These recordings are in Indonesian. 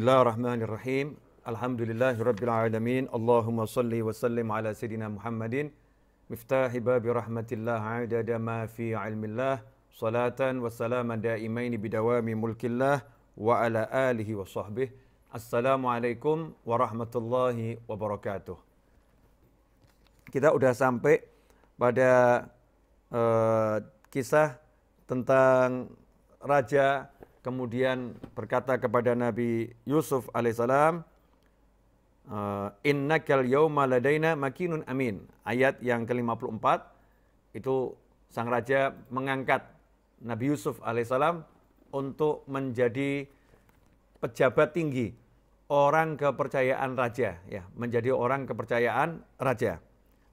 Bismillahirrahmanirrahim. alamin. Allahumma salli wa sallim ala sayyidina Muhammadin. Miftahi babi rahmatillah adada ma fi ilmillah. Salatan wa salaman da'imaini bidawami mulkillah. Wa ala alihi wa sahbih. Assalamualaikum warahmatullahi wabarakatuh. Kita sudah sampai pada uh, kisah tentang Raja. kemudian berkata kepada Nabi Yusuf alaihissalam, eh, kal yawma ladaina makinun amin. Ayat yang ke empat itu sang raja mengangkat Nabi Yusuf alaihissalam untuk menjadi pejabat tinggi, orang kepercayaan raja, ya, menjadi orang kepercayaan raja.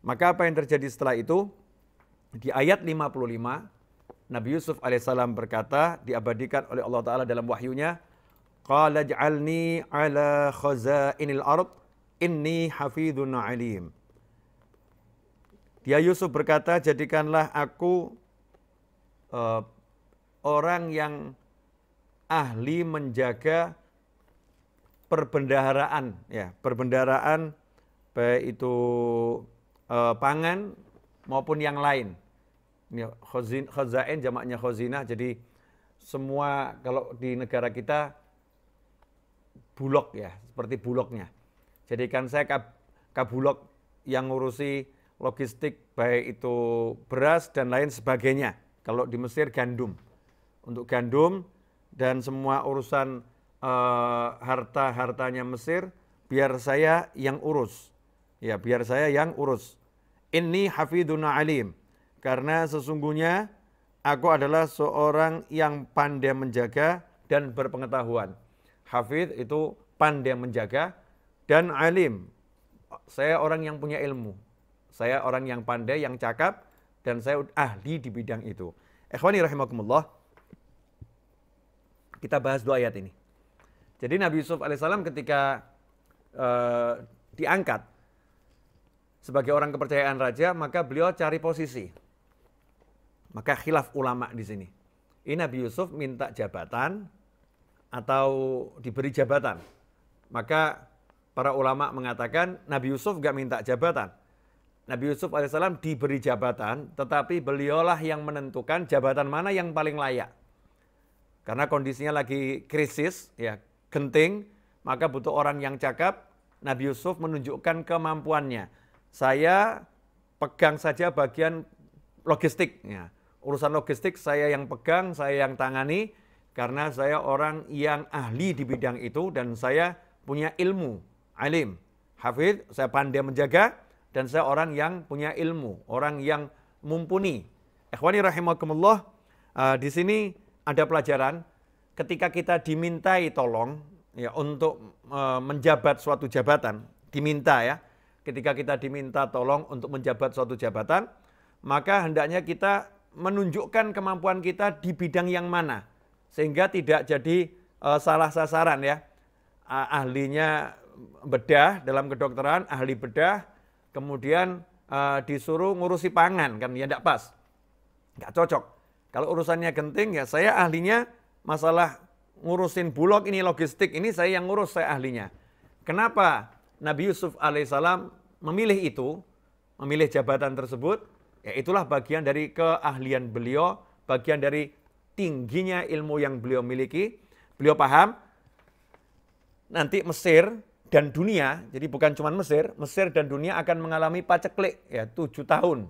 Maka apa yang terjadi setelah itu? Di ayat lima puluh lima? Nabi Yusuf alaihissalam berkata, diabadikan oleh Allah Ta'ala dalam wahyunya, Qala ja'alni ala khazainil ard, inni hafidun alim. Dia Yusuf berkata, jadikanlah aku uh, orang yang ahli menjaga perbendaharaan, ya perbendaharaan baik itu uh, pangan maupun yang lain. Ini khazin, khazain jamaknya khazinah. Jadi semua kalau di negara kita bulog ya, seperti bulognya. Jadi kan saya kab, kabulog yang ngurusi logistik baik itu beras dan lain sebagainya. Kalau di Mesir gandum. Untuk gandum dan semua urusan uh, harta-hartanya Mesir biar saya yang urus. Ya, biar saya yang urus. Ini hafiduna alim. Karena sesungguhnya aku adalah seorang yang pandai menjaga dan berpengetahuan. Hafid itu pandai menjaga dan alim. Saya orang yang punya ilmu. Saya orang yang pandai, yang cakap dan saya ahli di bidang itu. Ikhwani rahimakumullah. Kita bahas dua ayat ini. Jadi Nabi Yusuf alaihissalam ketika uh, diangkat sebagai orang kepercayaan raja, maka beliau cari posisi maka khilaf ulama di sini. Ini Nabi Yusuf minta jabatan atau diberi jabatan. Maka para ulama mengatakan Nabi Yusuf gak minta jabatan. Nabi Yusuf AS diberi jabatan, tetapi beliaulah yang menentukan jabatan mana yang paling layak. Karena kondisinya lagi krisis, ya genting, maka butuh orang yang cakap. Nabi Yusuf menunjukkan kemampuannya. Saya pegang saja bagian logistiknya urusan logistik saya yang pegang, saya yang tangani karena saya orang yang ahli di bidang itu dan saya punya ilmu, alim, hafid, saya pandai menjaga dan saya orang yang punya ilmu, orang yang mumpuni. Ikhwani rahimakumullah, uh, di sini ada pelajaran ketika kita dimintai tolong ya untuk uh, menjabat suatu jabatan, diminta ya. Ketika kita diminta tolong untuk menjabat suatu jabatan, maka hendaknya kita menunjukkan kemampuan kita di bidang yang mana sehingga tidak jadi uh, salah sasaran ya. ahlinya bedah dalam kedokteran, ahli bedah kemudian uh, disuruh ngurusi pangan kan ya tidak pas. nggak cocok. Kalau urusannya genting ya saya ahlinya masalah ngurusin bulog ini logistik ini saya yang ngurus saya ahlinya. Kenapa Nabi Yusuf alaihissalam memilih itu, memilih jabatan tersebut? Ya, itulah bagian dari keahlian beliau, bagian dari tingginya ilmu yang beliau miliki. Beliau paham nanti Mesir dan dunia, jadi bukan cuma Mesir, Mesir dan dunia akan mengalami paceklik ya tujuh tahun,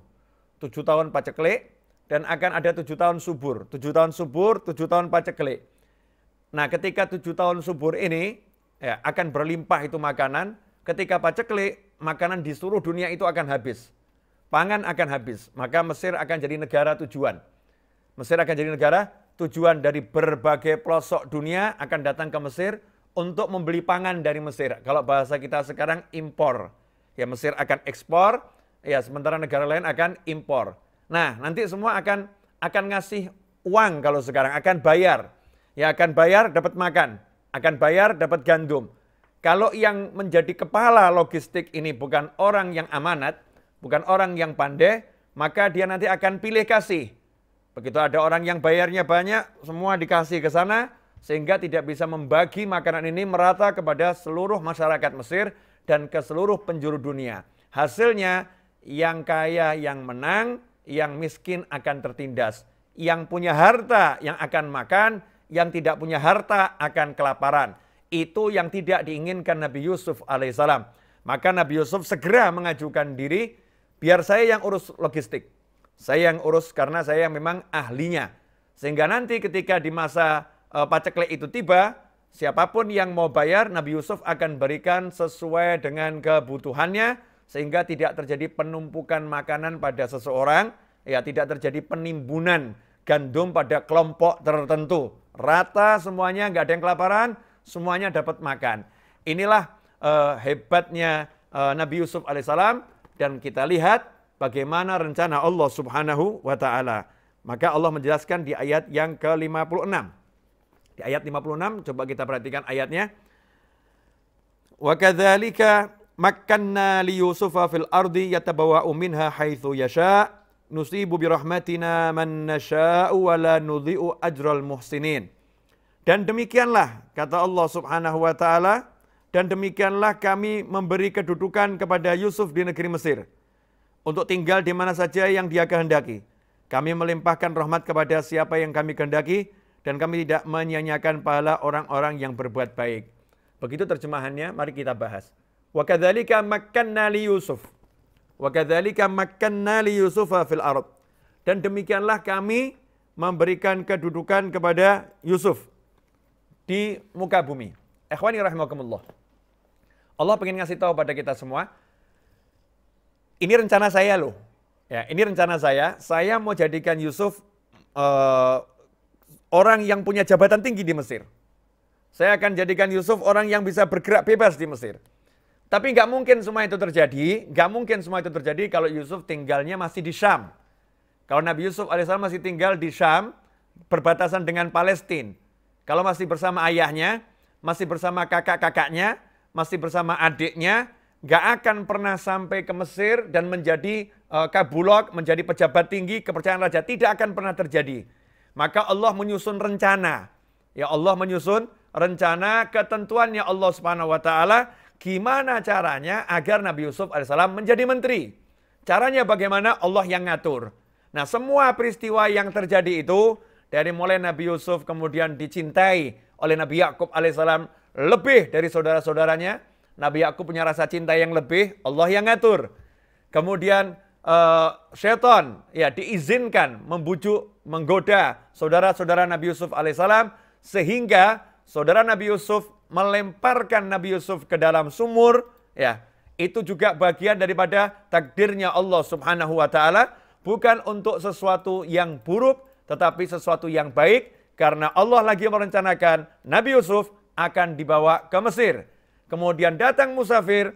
tujuh tahun paceklik dan akan ada tujuh tahun subur, tujuh tahun subur, tujuh tahun paceklik. Nah, ketika tujuh tahun subur ini ya, akan berlimpah itu makanan, ketika paceklik makanan di seluruh dunia itu akan habis pangan akan habis. Maka Mesir akan jadi negara tujuan. Mesir akan jadi negara tujuan dari berbagai pelosok dunia akan datang ke Mesir untuk membeli pangan dari Mesir. Kalau bahasa kita sekarang impor. Ya Mesir akan ekspor, ya sementara negara lain akan impor. Nah, nanti semua akan akan ngasih uang kalau sekarang akan bayar. Ya akan bayar dapat makan, akan bayar dapat gandum. Kalau yang menjadi kepala logistik ini bukan orang yang amanat, bukan orang yang pandai, maka dia nanti akan pilih kasih. Begitu ada orang yang bayarnya banyak, semua dikasih ke sana, sehingga tidak bisa membagi makanan ini merata kepada seluruh masyarakat Mesir dan ke seluruh penjuru dunia. Hasilnya, yang kaya yang menang, yang miskin akan tertindas. Yang punya harta yang akan makan, yang tidak punya harta akan kelaparan. Itu yang tidak diinginkan Nabi Yusuf alaihissalam. Maka Nabi Yusuf segera mengajukan diri Biar saya yang urus logistik. Saya yang urus karena saya yang memang ahlinya. Sehingga nanti ketika di masa e, eh, paceklik itu tiba, siapapun yang mau bayar, Nabi Yusuf akan berikan sesuai dengan kebutuhannya, sehingga tidak terjadi penumpukan makanan pada seseorang, ya tidak terjadi penimbunan gandum pada kelompok tertentu. Rata semuanya, nggak ada yang kelaparan, semuanya dapat makan. Inilah uh, hebatnya uh, Nabi Yusuf alaihissalam dan kita lihat bagaimana rencana Allah Subhanahu wa taala. Maka Allah menjelaskan di ayat yang ke-56. Di ayat 56 coba kita perhatikan ayatnya. Wa kadzalika makkanna li Yusufa fil ardi yatabawa minha haitsu yasha nusibu bi rahmatina man nasha'u wa la nudhi'u ajral muhsinin. Dan demikianlah kata Allah Subhanahu wa taala dan demikianlah kami memberi kedudukan kepada Yusuf di negeri Mesir untuk tinggal di mana saja yang dia kehendaki. Kami melimpahkan rahmat kepada siapa yang kami kehendaki dan kami tidak menyanyiakan pahala orang-orang yang berbuat baik. Begitu terjemahannya, mari kita bahas. Wa kadzalika makkanna li Yusuf. Wa kadzalika makkanna li Dan demikianlah kami memberikan kedudukan kepada Yusuf di muka bumi. Ikhwani rahimakumullah. Allah pengen ngasih tahu pada kita semua, ini rencana saya loh. Ya, ini rencana saya. Saya mau jadikan Yusuf uh, orang yang punya jabatan tinggi di Mesir. Saya akan jadikan Yusuf orang yang bisa bergerak bebas di Mesir. Tapi nggak mungkin semua itu terjadi. Nggak mungkin semua itu terjadi kalau Yusuf tinggalnya masih di Syam. Kalau Nabi Yusuf alaihissalam masih tinggal di Syam, berbatasan dengan Palestina. Kalau masih bersama ayahnya, masih bersama kakak-kakaknya, masih bersama adiknya, gak akan pernah sampai ke Mesir dan menjadi uh, kabulok, menjadi pejabat tinggi, kepercayaan raja. Tidak akan pernah terjadi. Maka Allah menyusun rencana. Ya Allah menyusun rencana ketentuannya Allah Subhanahu wa taala gimana caranya agar Nabi Yusuf alaihissalam menjadi menteri. Caranya bagaimana Allah yang ngatur. Nah, semua peristiwa yang terjadi itu dari mulai Nabi Yusuf kemudian dicintai oleh Nabi Yakub alaihissalam lebih dari saudara-saudaranya. Nabi Yakub punya rasa cinta yang lebih, Allah yang ngatur. Kemudian uh, eh, setan ya diizinkan membujuk, menggoda saudara-saudara Nabi Yusuf alaihissalam sehingga saudara Nabi Yusuf melemparkan Nabi Yusuf ke dalam sumur ya itu juga bagian daripada takdirnya Allah Subhanahu wa taala bukan untuk sesuatu yang buruk tetapi sesuatu yang baik karena Allah lagi merencanakan Nabi Yusuf akan dibawa ke Mesir. Kemudian datang musafir,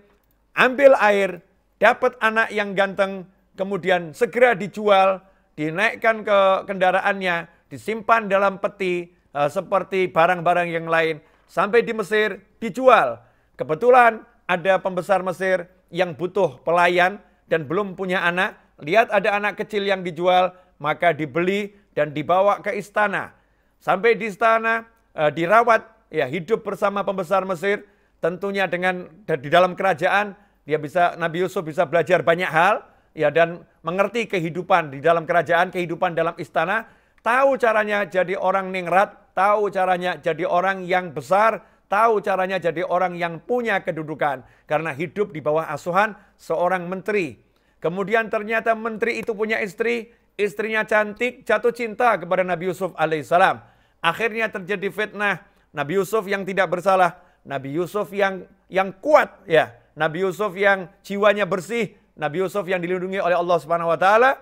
ambil air, dapat anak yang ganteng, kemudian segera dijual, dinaikkan ke kendaraannya, disimpan dalam peti eh, seperti barang-barang yang lain, sampai di Mesir dijual. Kebetulan ada pembesar Mesir yang butuh pelayan dan belum punya anak, lihat ada anak kecil yang dijual, maka dibeli dan dibawa ke istana. Sampai di istana, e, dirawat, ya hidup bersama pembesar Mesir, tentunya dengan di dalam kerajaan dia bisa Nabi Yusuf bisa belajar banyak hal ya dan mengerti kehidupan di dalam kerajaan, kehidupan dalam istana, tahu caranya jadi orang ningrat, tahu caranya jadi orang yang besar, tahu caranya jadi orang yang punya kedudukan karena hidup di bawah asuhan seorang menteri. Kemudian ternyata menteri itu punya istri, istrinya cantik, jatuh cinta kepada Nabi Yusuf alaihissalam. Akhirnya terjadi fitnah. Nabi Yusuf yang tidak bersalah, Nabi Yusuf yang yang kuat ya, Nabi Yusuf yang jiwanya bersih, Nabi Yusuf yang dilindungi oleh Allah Subhanahu wa taala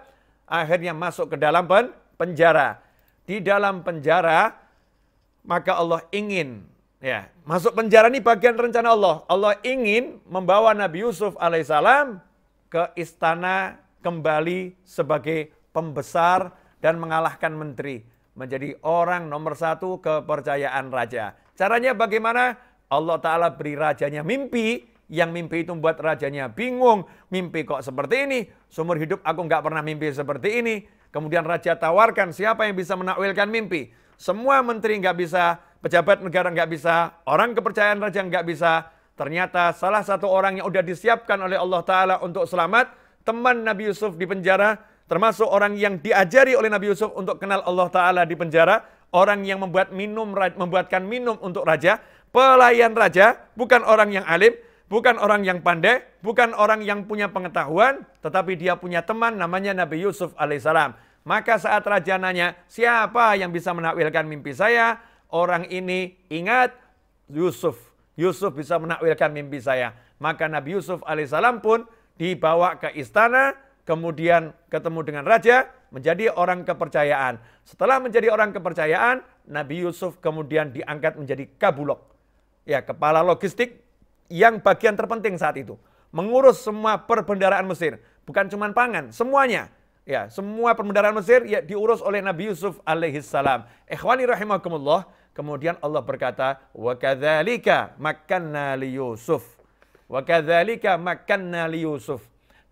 akhirnya masuk ke dalam pen, penjara. Di dalam penjara maka Allah ingin ya, masuk penjara ini bagian rencana Allah. Allah ingin membawa Nabi Yusuf alaihissalam ke istana kembali sebagai pembesar dan mengalahkan menteri menjadi orang nomor satu kepercayaan raja. Caranya bagaimana? Allah Ta'ala beri rajanya mimpi, yang mimpi itu membuat rajanya bingung. Mimpi kok seperti ini? Seumur hidup aku nggak pernah mimpi seperti ini. Kemudian raja tawarkan siapa yang bisa menakwilkan mimpi. Semua menteri nggak bisa, pejabat negara nggak bisa, orang kepercayaan raja nggak bisa. Ternyata salah satu orang yang udah disiapkan oleh Allah Ta'ala untuk selamat, teman Nabi Yusuf di penjara, termasuk orang yang diajari oleh Nabi Yusuf untuk kenal Allah Ta'ala di penjara, orang yang membuat minum, membuatkan minum untuk raja, pelayan raja, bukan orang yang alim, bukan orang yang pandai, bukan orang yang punya pengetahuan, tetapi dia punya teman namanya Nabi Yusuf alaihissalam. Maka saat raja nanya, siapa yang bisa menakwilkan mimpi saya? Orang ini ingat Yusuf. Yusuf bisa menakwilkan mimpi saya. Maka Nabi Yusuf alaihissalam pun dibawa ke istana, kemudian ketemu dengan raja, menjadi orang kepercayaan. Setelah menjadi orang kepercayaan, Nabi Yusuf kemudian diangkat menjadi kabulok. Ya, kepala logistik yang bagian terpenting saat itu. Mengurus semua perbendaraan Mesir. Bukan cuma pangan, semuanya. Ya, semua perbendaraan Mesir ya, diurus oleh Nabi Yusuf alaihi salam. Ikhwani rahimahkumullah. Kemudian Allah berkata, "Wa makan makanna li Yusuf." Wa makan makanna Yusuf.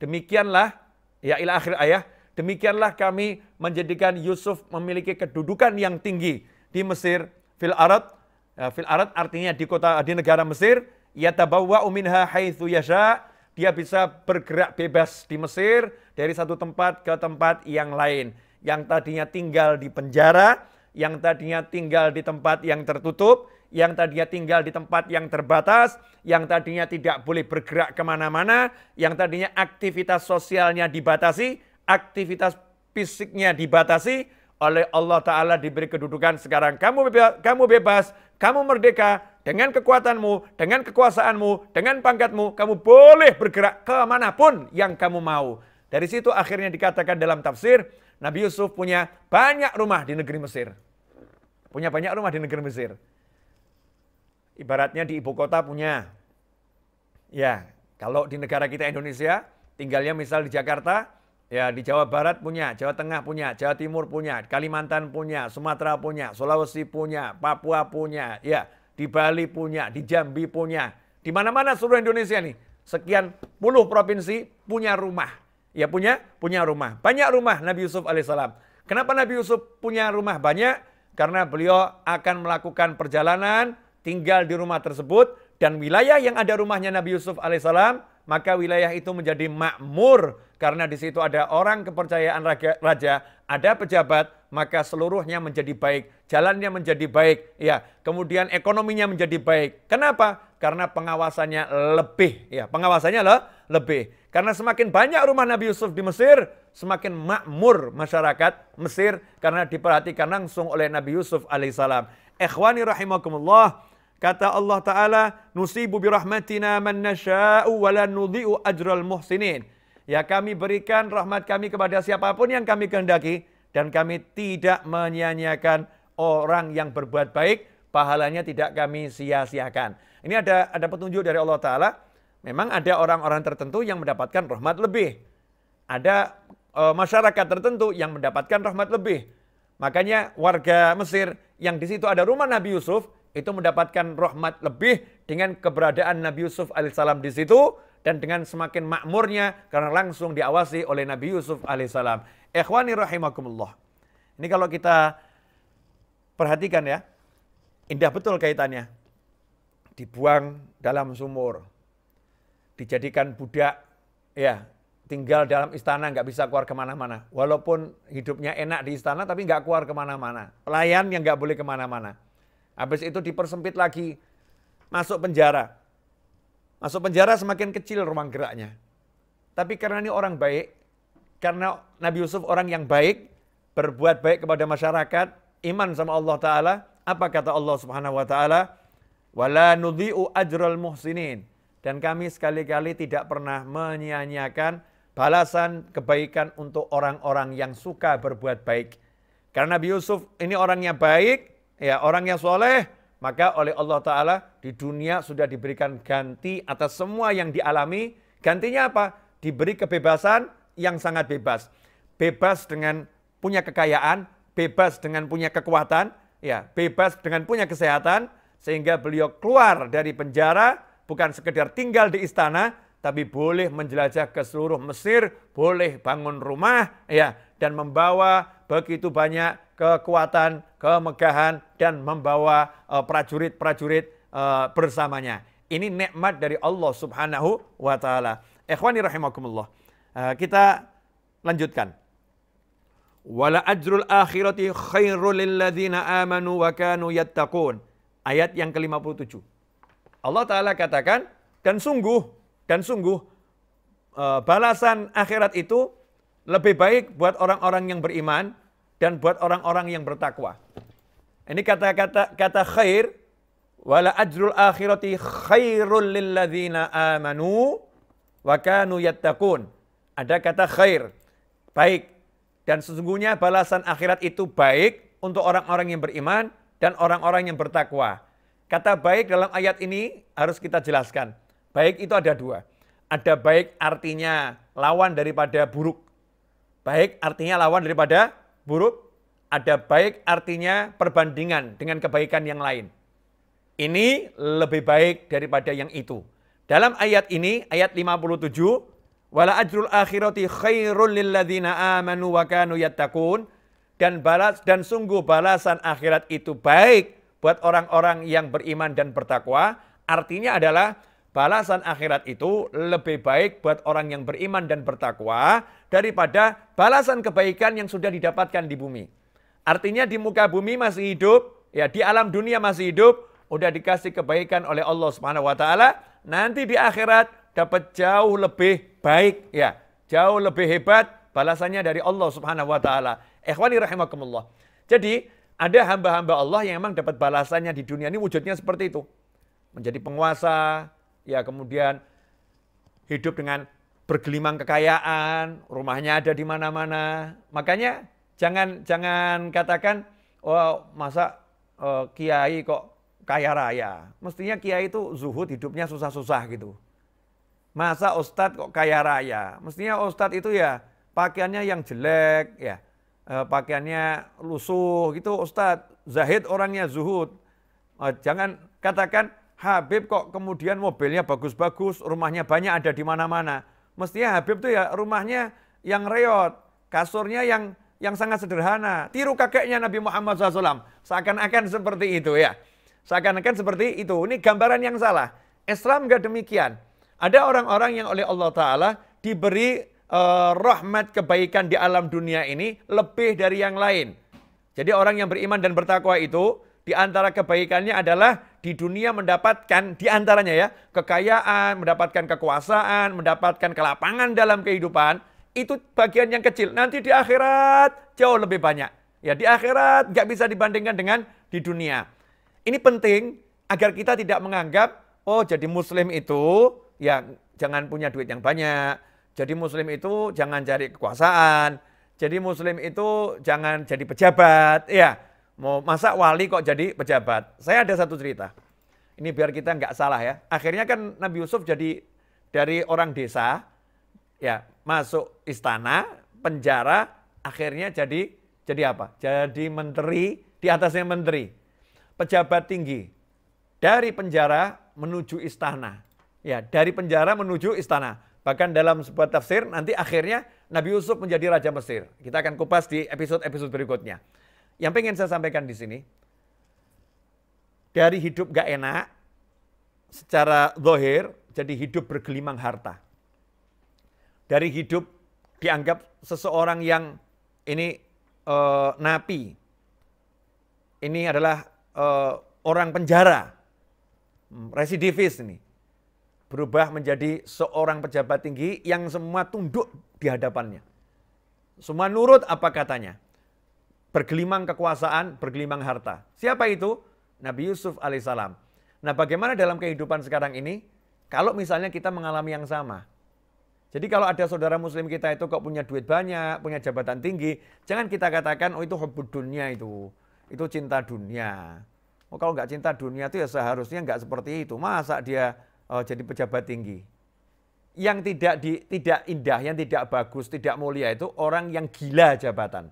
Demikianlah Ya ila akhir ayah. Demikianlah kami menjadikan Yusuf memiliki kedudukan yang tinggi di Mesir fil arad ya, fil arad artinya di kota di negara Mesir yatabawwa uminha haithu yasha dia bisa bergerak bebas di Mesir dari satu tempat ke tempat yang lain yang tadinya tinggal di penjara yang tadinya tinggal di tempat yang tertutup yang tadinya tinggal di tempat yang terbatas, yang tadinya tidak boleh bergerak kemana-mana, yang tadinya aktivitas sosialnya dibatasi, aktivitas fisiknya dibatasi, oleh Allah Ta'ala diberi kedudukan sekarang kamu bebas, kamu bebas, kamu merdeka dengan kekuatanmu, dengan kekuasaanmu, dengan pangkatmu, kamu boleh bergerak kemanapun yang kamu mau. Dari situ akhirnya dikatakan dalam tafsir, Nabi Yusuf punya banyak rumah di negeri Mesir. Punya banyak rumah di negeri Mesir. Ibaratnya di ibu kota punya. Ya, kalau di negara kita Indonesia, tinggalnya misal di Jakarta, ya di Jawa Barat punya, Jawa Tengah punya, Jawa Timur punya, Kalimantan punya, Sumatera punya, Sulawesi punya, Papua punya, ya di Bali punya, di Jambi punya. Di mana-mana seluruh Indonesia nih, sekian puluh provinsi punya rumah. Ya punya, punya rumah. Banyak rumah Nabi Yusuf alaihissalam. Kenapa Nabi Yusuf punya rumah banyak? Karena beliau akan melakukan perjalanan tinggal di rumah tersebut dan wilayah yang ada rumahnya Nabi Yusuf alaihissalam maka wilayah itu menjadi makmur karena di situ ada orang kepercayaan raja, raja ada pejabat maka seluruhnya menjadi baik jalannya menjadi baik ya kemudian ekonominya menjadi baik kenapa karena pengawasannya lebih ya pengawasannya loh lebih karena semakin banyak rumah Nabi Yusuf di Mesir semakin makmur masyarakat Mesir karena diperhatikan langsung oleh Nabi Yusuf alaihissalam ikhwani rahimakumullah Kata Allah Ta'ala, Nusibu birahmatina man nasha'u walan nudhi'u ajral muhsinin. Ya kami berikan rahmat kami kepada siapapun yang kami kehendaki. Dan kami tidak menyanyiakan orang yang berbuat baik. Pahalanya tidak kami sia-siakan. Ini ada ada petunjuk dari Allah Ta'ala. Memang ada orang-orang tertentu yang mendapatkan rahmat lebih. Ada e, masyarakat tertentu yang mendapatkan rahmat lebih. Makanya warga Mesir yang di situ ada rumah Nabi Yusuf, itu mendapatkan rahmat lebih dengan keberadaan Nabi Yusuf alaihissalam di situ dan dengan semakin makmurnya karena langsung diawasi oleh Nabi Yusuf alaihissalam. Ikhwani rahimakumullah. Ini kalau kita perhatikan ya, indah betul kaitannya. Dibuang dalam sumur, dijadikan budak, ya tinggal dalam istana nggak bisa keluar kemana-mana. Walaupun hidupnya enak di istana tapi nggak keluar kemana-mana. Pelayan yang nggak boleh kemana-mana Habis itu dipersempit lagi, masuk penjara. Masuk penjara semakin kecil ruang geraknya. Tapi karena ini orang baik, karena Nabi Yusuf orang yang baik, berbuat baik kepada masyarakat, iman sama Allah Ta'ala, apa kata Allah Subhanahu Wa Ta'ala? Wala nudhi'u ajral muhsinin. Dan kami sekali-kali tidak pernah menyia-nyiakan balasan kebaikan untuk orang-orang yang suka berbuat baik. Karena Nabi Yusuf ini orangnya baik, Ya, orang yang soleh, maka oleh Allah Ta'ala di dunia sudah diberikan ganti atas semua yang dialami. Gantinya apa? Diberi kebebasan yang sangat bebas. Bebas dengan punya kekayaan, bebas dengan punya kekuatan, ya, bebas dengan punya kesehatan, sehingga beliau keluar dari penjara, bukan sekedar tinggal di istana, tapi boleh menjelajah ke seluruh Mesir, boleh bangun rumah, ya, dan membawa begitu banyak kekuatan, kemegahan, dan membawa eh, prajurit-prajurit eh, bersamanya. Ini nikmat dari Allah subhanahu wa ta'ala. Ikhwani rahimakumullah. Eh, kita lanjutkan. Wala ajrul akhirati khairul lilladzina amanu wa kanu yattaqun. Ayat yang ke-57. Allah Ta'ala katakan, dan sungguh, dan sungguh, balasan akhirat itu lebih baik buat orang-orang yang beriman dan buat orang-orang yang bertakwa. Ini kata-kata kata khair wala ajrul akhirati khairul ladzina amanu wa kanu yattaqun. Ada kata khair, baik. Dan sesungguhnya balasan akhirat itu baik untuk orang-orang yang beriman dan orang-orang yang bertakwa. Kata baik dalam ayat ini harus kita jelaskan. Baik itu ada dua. Ada baik artinya lawan daripada buruk. Baik artinya lawan daripada buruk, ada baik artinya perbandingan dengan kebaikan yang lain. Ini lebih baik daripada yang itu. Dalam ayat ini, ayat 57, wala ajrul akhirati khairul lilladzina amanu wa kanu yattaqun dan balas dan sungguh balasan akhirat itu baik buat orang-orang yang beriman dan bertakwa. Artinya adalah balasan akhirat itu lebih baik buat orang yang beriman dan bertakwa daripada balasan kebaikan yang sudah didapatkan di bumi. Artinya di muka bumi masih hidup, ya di alam dunia masih hidup, udah dikasih kebaikan oleh Allah Subhanahu wa taala, nanti di akhirat dapat jauh lebih baik ya, jauh lebih hebat balasannya dari Allah Subhanahu wa taala. Ikhwani rahimakumullah. Jadi ada hamba-hamba Allah yang memang dapat balasannya di dunia ini wujudnya seperti itu. Menjadi penguasa, ya kemudian hidup dengan bergelimang kekayaan, rumahnya ada di mana-mana. Makanya jangan jangan katakan oh masa oh, kiai kok kaya raya. Mestinya kiai itu zuhud hidupnya susah-susah gitu. Masa ustadz kok kaya raya? Mestinya ustadz itu ya pakaiannya yang jelek ya. Eh, pakaiannya lusuh gitu ustadz. Zahid orangnya zuhud. Eh, jangan katakan Habib kok kemudian mobilnya bagus-bagus, rumahnya banyak ada di mana-mana. Mestinya Habib tuh ya rumahnya yang reot, kasurnya yang yang sangat sederhana. Tiru kakeknya Nabi Muhammad SAW. Seakan-akan seperti itu ya. Seakan-akan seperti itu. Ini gambaran yang salah. Islam gak demikian. Ada orang-orang yang oleh Allah Ta'ala diberi uh, rahmat kebaikan di alam dunia ini lebih dari yang lain. Jadi orang yang beriman dan bertakwa itu di antara kebaikannya adalah di dunia mendapatkan di antaranya ya kekayaan, mendapatkan kekuasaan, mendapatkan kelapangan dalam kehidupan itu bagian yang kecil. Nanti di akhirat jauh lebih banyak. Ya di akhirat nggak bisa dibandingkan dengan di dunia. Ini penting agar kita tidak menganggap oh jadi muslim itu ya jangan punya duit yang banyak. Jadi muslim itu jangan cari kekuasaan. Jadi muslim itu jangan jadi pejabat. Ya Mau masa wali kok jadi pejabat? Saya ada satu cerita. Ini biar kita nggak salah ya. Akhirnya kan Nabi Yusuf jadi dari orang desa, ya masuk istana, penjara, akhirnya jadi jadi apa? Jadi menteri, di atasnya menteri. Pejabat tinggi. Dari penjara menuju istana. Ya, dari penjara menuju istana. Bahkan dalam sebuah tafsir nanti akhirnya Nabi Yusuf menjadi raja Mesir. Kita akan kupas di episode-episode berikutnya. Yang pengen saya sampaikan di sini, dari hidup gak enak, secara zahir jadi hidup bergelimang harta. Dari hidup dianggap seseorang yang ini uh, napi, ini adalah uh, orang penjara, hmm, residivis ini. Berubah menjadi seorang pejabat tinggi yang semua tunduk di hadapannya. Semua nurut apa katanya bergelimang kekuasaan, bergelimang harta. Siapa itu? Nabi Yusuf alaihissalam. Nah bagaimana dalam kehidupan sekarang ini? Kalau misalnya kita mengalami yang sama. Jadi kalau ada saudara muslim kita itu kok punya duit banyak, punya jabatan tinggi, jangan kita katakan, oh itu hobi dunia itu. Itu cinta dunia. Oh kalau nggak cinta dunia itu ya seharusnya nggak seperti itu. Masa dia oh, jadi pejabat tinggi? Yang tidak di, tidak indah, yang tidak bagus, tidak mulia itu orang yang gila jabatan.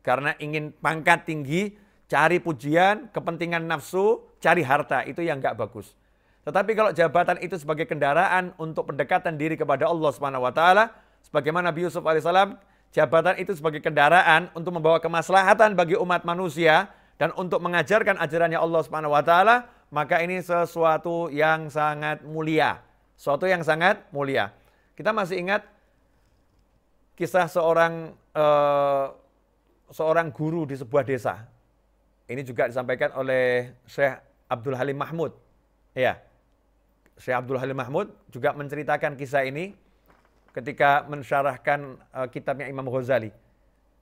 Karena ingin pangkat tinggi, cari pujian, kepentingan nafsu, cari harta. Itu yang nggak bagus. Tetapi kalau jabatan itu sebagai kendaraan untuk pendekatan diri kepada Allah Subhanahu wa taala, sebagaimana Nabi Yusuf alaihissalam, jabatan itu sebagai kendaraan untuk membawa kemaslahatan bagi umat manusia dan untuk mengajarkan ajarannya Allah Subhanahu wa taala, maka ini sesuatu yang sangat mulia. sesuatu yang sangat mulia. Kita masih ingat kisah seorang uh, seorang guru di sebuah desa. Ini juga disampaikan oleh Syekh Abdul Halim Mahmud. Ya. Syekh Abdul Halim Mahmud juga menceritakan kisah ini ketika mensyarahkan uh, kitabnya Imam Ghazali.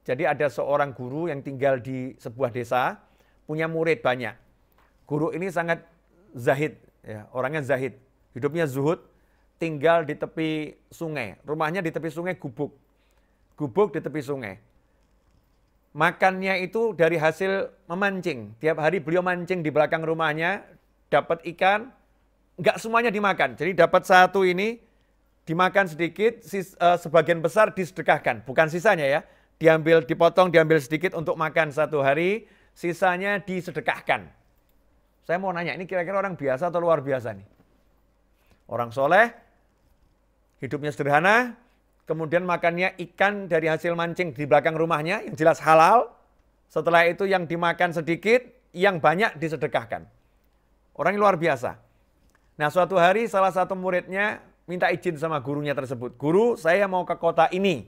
Jadi ada seorang guru yang tinggal di sebuah desa, punya murid banyak. Guru ini sangat zahid, ya, orangnya zahid. Hidupnya zuhud, tinggal di tepi sungai. Rumahnya di tepi sungai gubuk. Gubuk di tepi sungai makannya itu dari hasil memancing. Tiap hari beliau mancing di belakang rumahnya, dapat ikan, nggak semuanya dimakan. Jadi dapat satu ini dimakan sedikit, eh, sebagian besar disedekahkan, bukan sisanya ya. Diambil, dipotong, diambil sedikit untuk makan satu hari, sisanya disedekahkan. Saya mau nanya, ini kira-kira orang biasa atau luar biasa nih? Orang soleh, hidupnya sederhana, kemudian makannya ikan dari hasil mancing di belakang rumahnya yang jelas halal. Setelah itu yang dimakan sedikit, yang banyak disedekahkan. Orang yang luar biasa. Nah suatu hari salah satu muridnya minta izin sama gurunya tersebut. Guru saya mau ke kota ini.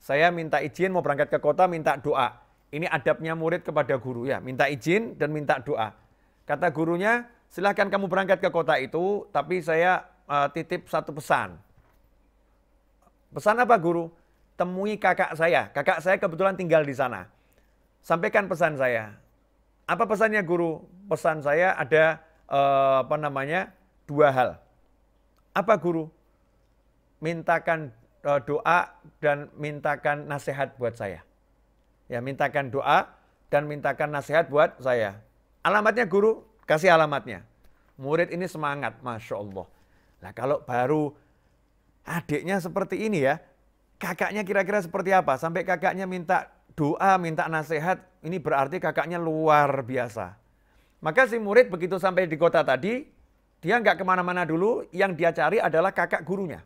Saya minta izin mau berangkat ke kota minta doa. Ini adabnya murid kepada guru ya. Minta izin dan minta doa. Kata gurunya silahkan kamu berangkat ke kota itu tapi saya uh, titip satu pesan Pesan apa guru? Temui kakak saya. Kakak saya kebetulan tinggal di sana. Sampaikan pesan saya. Apa pesannya guru? Pesan saya ada eh, apa namanya? dua hal. Apa guru? Mintakan eh, doa dan mintakan nasihat buat saya. Ya, mintakan doa dan mintakan nasihat buat saya. Alamatnya guru, kasih alamatnya. Murid ini semangat, Masya Allah. Nah kalau baru adiknya seperti ini ya, kakaknya kira-kira seperti apa? Sampai kakaknya minta doa, minta nasihat, ini berarti kakaknya luar biasa. Maka si murid begitu sampai di kota tadi, dia nggak kemana-mana dulu, yang dia cari adalah kakak gurunya.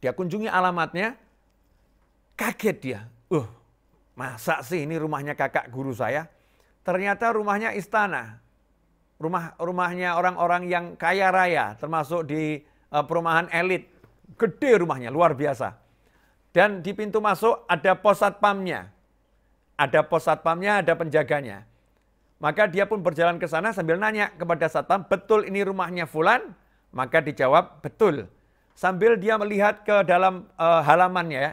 Dia kunjungi alamatnya, kaget dia. Uh, masa sih ini rumahnya kakak guru saya? Ternyata rumahnya istana. Rumah rumahnya orang-orang yang kaya raya, termasuk di Eh, perumahan elit. Gede rumahnya, luar biasa. Dan di pintu masuk ada pos satpamnya. Ada pos satpamnya, ada penjaganya. Maka dia pun berjalan ke sana sambil nanya kepada satpam, betul ini rumahnya Fulan? Maka dijawab, betul. Sambil dia melihat ke dalam e, halamannya, ya,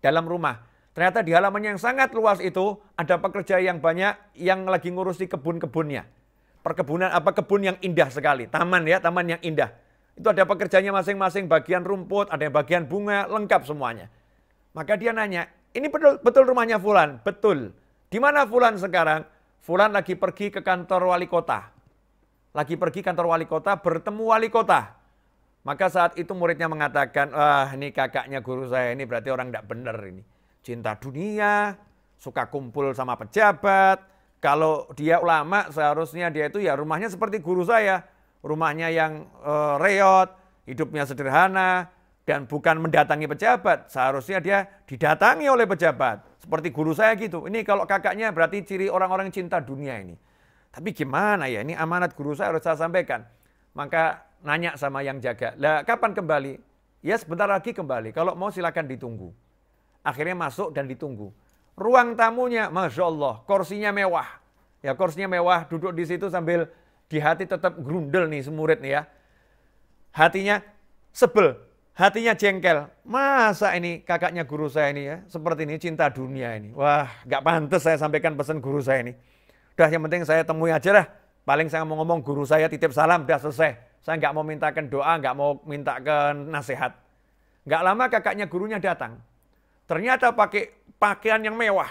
dalam rumah. Ternyata di halaman yang sangat luas itu ada pekerja yang banyak yang lagi ngurusi kebun-kebunnya. Perkebunan apa kebun yang indah sekali, taman ya, taman yang indah. Itu ada pekerjanya masing-masing, bagian rumput, ada yang bagian bunga, lengkap semuanya. Maka dia nanya, ini betul, betul rumahnya Fulan? Betul. Di mana Fulan sekarang? Fulan lagi pergi ke kantor wali kota. Lagi pergi kantor wali kota, bertemu wali kota. Maka saat itu muridnya mengatakan, wah ini kakaknya guru saya, ini berarti orang tidak benar ini. Cinta dunia, suka kumpul sama pejabat. Kalau dia ulama seharusnya dia itu ya rumahnya seperti guru saya rumahnya yang e, reot, hidupnya sederhana, dan bukan mendatangi pejabat. Seharusnya dia didatangi oleh pejabat. Seperti guru saya gitu. Ini kalau kakaknya berarti ciri orang-orang cinta dunia ini. Tapi gimana ya? Ini amanat guru saya harus saya sampaikan. Maka nanya sama yang jaga. Lah kapan kembali? Ya sebentar lagi kembali. Kalau mau silakan ditunggu. Akhirnya masuk dan ditunggu. Ruang tamunya, Masya Allah, kursinya mewah. Ya kursinya mewah, duduk di situ sambil di hati tetap grundel nih semurid nih ya. Hatinya sebel, hatinya jengkel. Masa ini kakaknya guru saya ini ya, seperti ini cinta dunia ini. Wah, gak pantas saya sampaikan pesan guru saya ini. Udah yang penting saya temui aja lah. Paling saya mau ngomong guru saya titip salam, udah selesai. Saya nggak mau mintakan doa, nggak mau mintakan nasihat. Nggak lama kakaknya gurunya datang. Ternyata pakai pakaian yang mewah.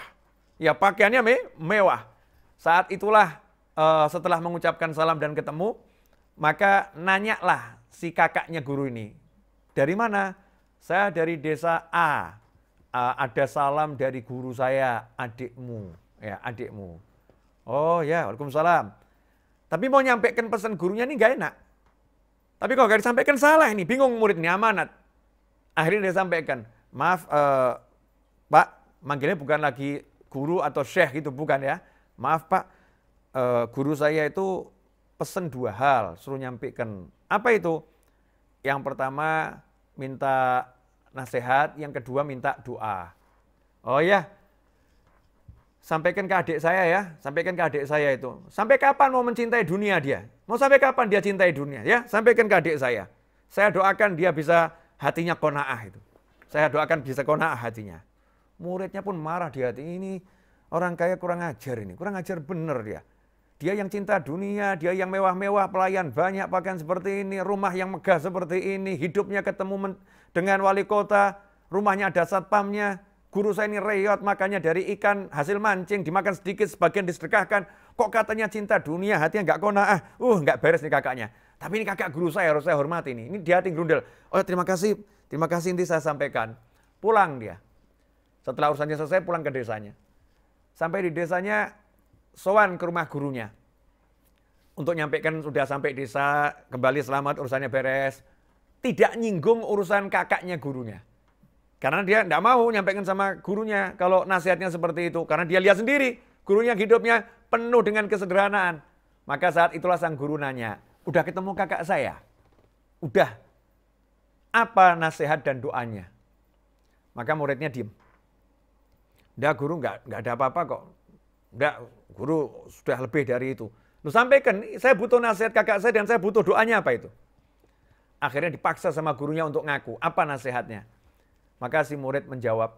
Ya pakaiannya me mewah. Saat itulah uh, setelah mengucapkan salam dan ketemu, maka nanyalah si kakaknya guru ini. Dari mana? Saya dari desa A. Uh, ada salam dari guru saya, adikmu. Ya, adikmu. Oh ya, Waalaikumsalam. Tapi mau nyampaikan pesan gurunya ini gak enak. Tapi kalau gak disampaikan salah ini, bingung muridnya amanat. Akhirnya dia sampaikan, maaf uh, Pak, manggilnya bukan lagi guru atau syekh gitu, bukan ya. Maaf Pak, uh, guru saya itu pesen dua hal, suruh nyampaikan Apa itu? Yang pertama minta nasihat, yang kedua minta doa. Oh ya, sampaikan ke adik saya ya, sampaikan ke adik saya itu. Sampai kapan mau mencintai dunia dia? Mau sampai kapan dia cintai dunia ya? Sampaikan ke adik saya. Saya doakan dia bisa hatinya kona'ah itu. Saya doakan bisa kona'ah hatinya. Muridnya pun marah di hati ini. Orang kaya kurang ajar ini, kurang ajar bener dia. Dia yang cinta dunia, dia yang mewah-mewah, pelayan banyak, pakaian seperti ini, rumah yang megah seperti ini, hidupnya ketemu dengan wali kota, rumahnya ada satpamnya, guru saya ini reyot, makanya dari ikan hasil mancing dimakan sedikit, sebagian disedekahkan. Kok katanya cinta dunia, hatinya nggak ah, uh nggak beres nih kakaknya. Tapi ini kakak guru saya harus saya hormati nih. Ini dia hati grundel. Oh ya, terima kasih, terima kasih ini saya sampaikan. Pulang dia. Setelah urusannya selesai pulang ke desanya. Sampai di desanya sowan ke rumah gurunya. Untuk nyampaikan sudah sampai desa, kembali selamat urusannya beres. Tidak nyinggung urusan kakaknya gurunya. Karena dia tidak mau nyampaikan sama gurunya kalau nasihatnya seperti itu. Karena dia lihat sendiri, gurunya hidupnya penuh dengan kesederhanaan. Maka saat itulah sang guru nanya, udah ketemu kakak saya? Udah. Apa nasihat dan doanya? Maka muridnya diem. Dah guru nggak nggak ada apa-apa kok. Enggak, guru sudah lebih dari itu. Lu sampaikan, saya butuh nasihat kakak saya dan saya butuh doanya apa itu. Akhirnya dipaksa sama gurunya untuk ngaku. Apa nasihatnya? Maka si murid menjawab,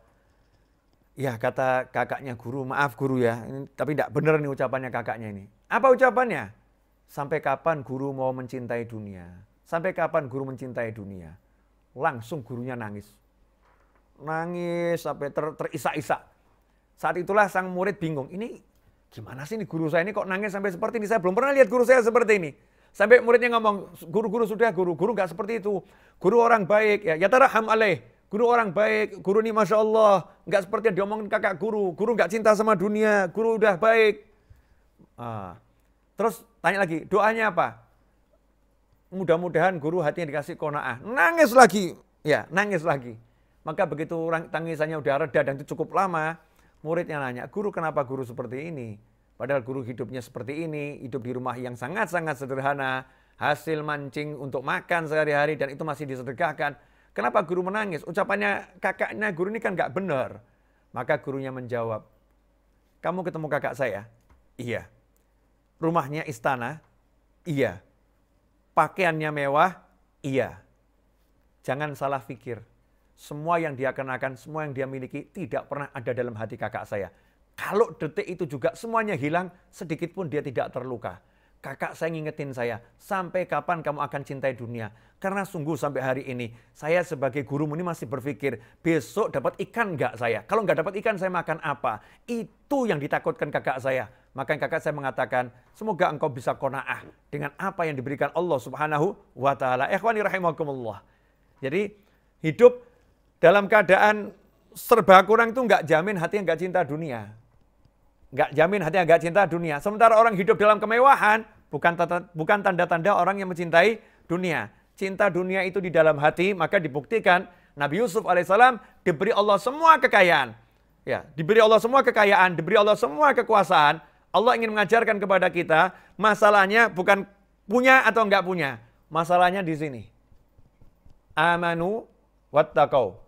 ya kata kakaknya guru, maaf guru ya, ini, tapi tidak benar nih ucapannya kakaknya ini. Apa ucapannya? Sampai kapan guru mau mencintai dunia? Sampai kapan guru mencintai dunia? Langsung gurunya nangis. Nangis sampai ter terisak-isak. Saat itulah sang murid bingung, ini gimana sih ini guru saya ini kok nangis sampai seperti ini? Saya belum pernah lihat guru saya seperti ini. Sampai muridnya ngomong, guru-guru sudah guru, guru nggak seperti itu. Guru orang baik, ya, ya taraham alaih. Guru orang baik, guru ini Masya Allah. Nggak seperti yang diomongin kakak guru. Guru nggak cinta sama dunia, guru udah baik. Ah. Terus tanya lagi, doanya apa? Mudah-mudahan guru hatinya dikasih kona'ah. Nangis lagi, ya nangis lagi. Maka begitu tangisannya udah reda dan itu cukup lama, Muridnya nanya, guru kenapa guru seperti ini? Padahal guru hidupnya seperti ini, hidup di rumah yang sangat-sangat sederhana, hasil mancing untuk makan sehari-hari dan itu masih disedekahkan. Kenapa guru menangis? Ucapannya kakaknya guru ini kan nggak benar. Maka gurunya menjawab, kamu ketemu kakak saya? Iya. Rumahnya istana? Iya. Pakaiannya mewah? Iya. Jangan salah pikir semua yang dia kenakan, semua yang dia miliki tidak pernah ada dalam hati kakak saya. Kalau detik itu juga semuanya hilang, sedikit pun dia tidak terluka. Kakak saya ngingetin saya, sampai kapan kamu akan cintai dunia? Karena sungguh sampai hari ini, saya sebagai guru ini masih berpikir, besok dapat ikan nggak saya? Kalau nggak dapat ikan, saya makan apa? Itu yang ditakutkan kakak saya. Maka kakak saya mengatakan, semoga engkau bisa kona'ah dengan apa yang diberikan Allah subhanahu wa ta'ala. Ikhwani rahimahkumullah. Jadi hidup dalam keadaan serba kurang itu nggak jamin hati yang nggak cinta dunia. Nggak jamin hati yang nggak cinta dunia. Sementara orang hidup dalam kemewahan bukan tata, bukan tanda-tanda orang yang mencintai dunia. Cinta dunia itu di dalam hati, maka dibuktikan Nabi Yusuf alaihissalam diberi Allah semua kekayaan. Ya, diberi Allah semua kekayaan, diberi Allah semua kekuasaan. Allah ingin mengajarkan kepada kita, masalahnya bukan punya atau enggak punya. Masalahnya di sini. Amanu wattaqau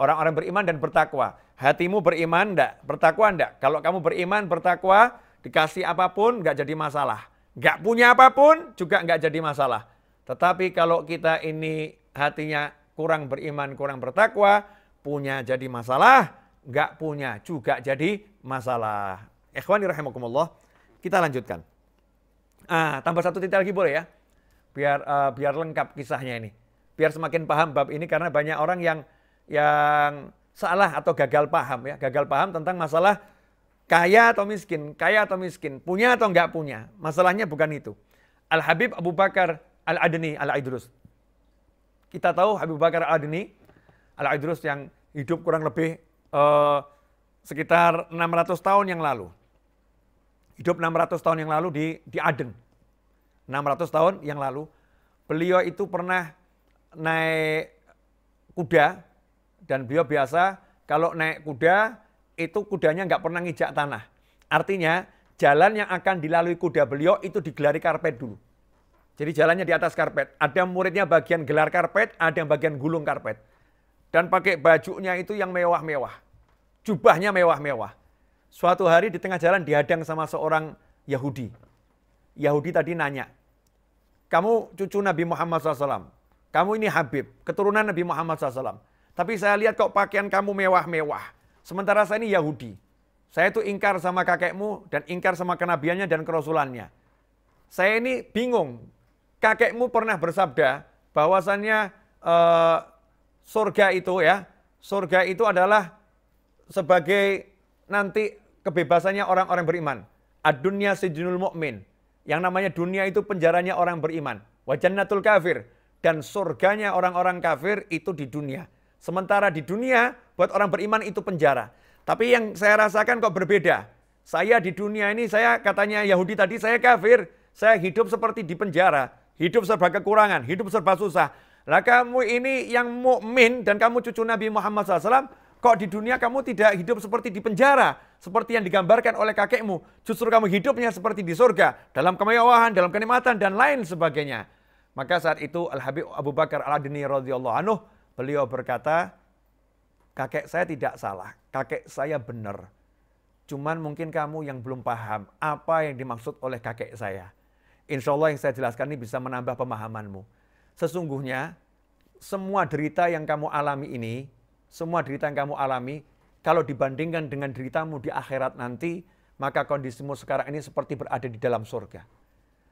orang-orang beriman dan bertakwa. Hatimu beriman enggak? Bertakwa enggak? Kalau kamu beriman, bertakwa, dikasih apapun enggak jadi masalah. Enggak punya apapun juga enggak jadi masalah. Tetapi kalau kita ini hatinya kurang beriman, kurang bertakwa, punya jadi masalah, enggak punya juga jadi masalah. Ikhwani rahimakumullah, kita lanjutkan. Ah, tambah satu titik lagi boleh ya? Biar uh, biar lengkap kisahnya ini. Biar semakin paham bab ini karena banyak orang yang yang salah atau gagal paham ya, gagal paham tentang masalah kaya atau miskin, kaya atau miskin, punya atau nggak punya. Masalahnya bukan itu. Al Habib Abu Bakar Al Adni Al Idrus. Kita tahu Habib Bakar Al Adni Al Idrus yang hidup kurang lebih uh, sekitar 600 tahun yang lalu. Hidup 600 tahun yang lalu di di Aden. 600 tahun yang lalu beliau itu pernah naik kuda dan beliau biasa kalau naik kuda itu kudanya nggak pernah ngijak tanah. Artinya jalan yang akan dilalui kuda beliau itu digelari karpet dulu. Jadi jalannya di atas karpet. Ada muridnya bagian gelar karpet, ada yang bagian gulung karpet. Dan pakai bajunya itu yang mewah-mewah. Jubahnya mewah-mewah. Suatu hari di tengah jalan dihadang sama seorang Yahudi. Yahudi tadi nanya, kamu cucu Nabi Muhammad SAW. Kamu ini Habib, keturunan Nabi Muhammad SAW. Tapi saya lihat kok pakaian kamu mewah-mewah. Sementara saya ini Yahudi. Saya itu ingkar sama kakekmu dan ingkar sama kenabiannya dan kerasulannya. Saya ini bingung. Kakekmu pernah bersabda bahwasannya eh, surga itu ya, surga itu adalah sebagai nanti kebebasannya orang-orang beriman. Ad-dunya sejenul mu'min. Yang namanya dunia itu penjaranya orang beriman. Wajannatul kafir. Dan surganya orang-orang kafir itu di dunia. Sementara di dunia, buat orang beriman itu penjara. Tapi yang saya rasakan kok berbeda. Saya di dunia ini, saya katanya Yahudi tadi, saya kafir. Saya hidup seperti di penjara. Hidup serba kekurangan, hidup serba susah. Lah kamu ini yang mukmin dan kamu cucu Nabi Muhammad SAW, kok di dunia kamu tidak hidup seperti di penjara, seperti yang digambarkan oleh kakekmu. Justru kamu hidupnya seperti di surga, dalam kemewahan, dalam kenikmatan, dan lain sebagainya. Maka saat itu Al-Habib Abu Bakar al adini radhiyallahu anhu Beliau berkata, kakek saya tidak salah, kakek saya benar. Cuman mungkin kamu yang belum paham apa yang dimaksud oleh kakek saya. Insya Allah yang saya jelaskan ini bisa menambah pemahamanmu. Sesungguhnya, semua derita yang kamu alami ini, semua derita yang kamu alami, kalau dibandingkan dengan deritamu di akhirat nanti, maka kondisimu sekarang ini seperti berada di dalam surga.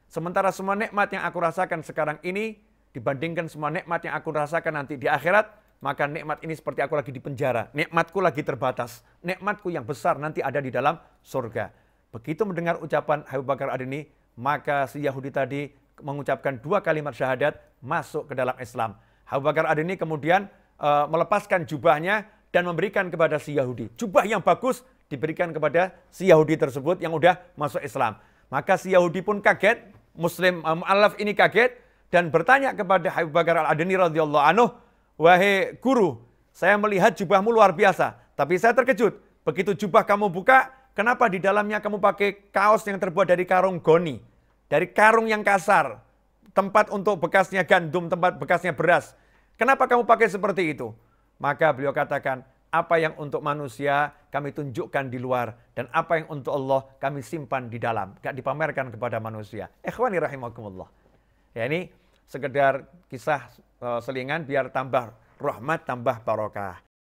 Sementara semua nikmat yang aku rasakan sekarang ini, dibandingkan semua nikmat yang aku rasakan nanti di akhirat, maka nikmat ini seperti aku lagi di penjara, nikmatku lagi terbatas, nikmatku yang besar nanti ada di dalam surga. Begitu mendengar ucapan Abu Bakar Adini, maka si Yahudi tadi mengucapkan dua kalimat syahadat masuk ke dalam Islam. Abu Bakar Adini kemudian uh, melepaskan jubahnya dan memberikan kepada si Yahudi. Jubah yang bagus diberikan kepada si Yahudi tersebut yang udah masuk Islam. Maka si Yahudi pun kaget, Muslim e, uh, Alaf ini kaget, dan bertanya kepada Habib Bakar Al-Adni radhiyallahu anhu, "Wahai guru, saya melihat jubahmu luar biasa, tapi saya terkejut. Begitu jubah kamu buka, kenapa di dalamnya kamu pakai kaos yang terbuat dari karung goni, dari karung yang kasar, tempat untuk bekasnya gandum, tempat bekasnya beras. Kenapa kamu pakai seperti itu?" Maka beliau katakan, apa yang untuk manusia kami tunjukkan di luar dan apa yang untuk Allah kami simpan di dalam, gak dipamerkan kepada manusia. Ikhwani rahimakumullah. Ya ini sekedar kisah eh, selingan biar tambah rahmat, tambah barokah.